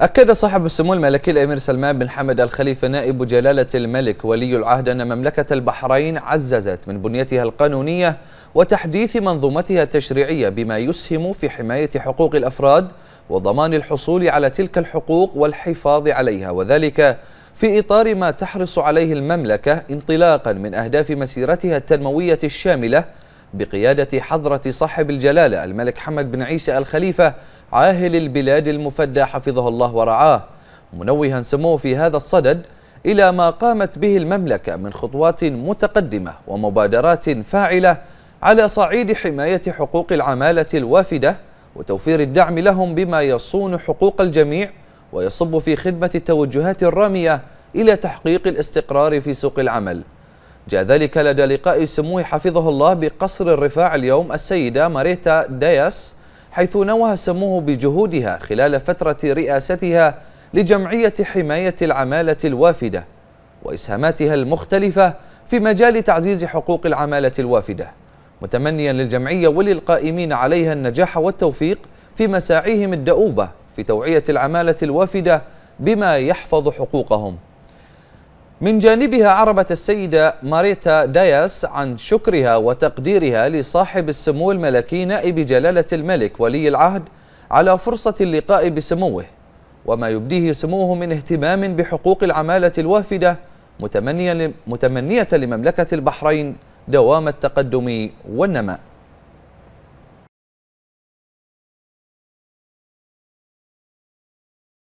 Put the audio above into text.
أكد صاحب السمو الملكي الأمير سلمان بن حمد الخليفة نائب جلالة الملك ولي العهد أن مملكة البحرين عززت من بنيتها القانونية وتحديث منظومتها التشريعية بما يسهم في حماية حقوق الأفراد وضمان الحصول على تلك الحقوق والحفاظ عليها وذلك في إطار ما تحرص عليه المملكة انطلاقا من أهداف مسيرتها التنموية الشاملة بقيادة حضرة صاحب الجلالة الملك حمد بن عيسى الخليفة عاهل البلاد المفدى حفظه الله ورعاه منوها سموه في هذا الصدد إلى ما قامت به المملكة من خطوات متقدمة ومبادرات فاعلة على صعيد حماية حقوق العمالة الوافدة وتوفير الدعم لهم بما يصون حقوق الجميع ويصب في خدمة التوجهات الرامية إلى تحقيق الاستقرار في سوق العمل جاء ذلك لدى لقاء سموه حفظه الله بقصر الرفاع اليوم السيدة ماريتا دياس حيث نوه سموه بجهودها خلال فترة رئاستها لجمعية حماية العمالة الوافدة وإسهاماتها المختلفة في مجال تعزيز حقوق العمالة الوافدة متمنيا للجمعية وللقائمين عليها النجاح والتوفيق في مساعيهم الدؤوبة في توعية العمالة الوافدة بما يحفظ حقوقهم من جانبها عربت السيدة ماريتا داياس عن شكرها وتقديرها لصاحب السمو الملكي نائب جلالة الملك ولي العهد على فرصة اللقاء بسموه وما يبديه سموه من اهتمام بحقوق العمالة الوافدة متمنية لمملكة البحرين دوام التقدم والنماء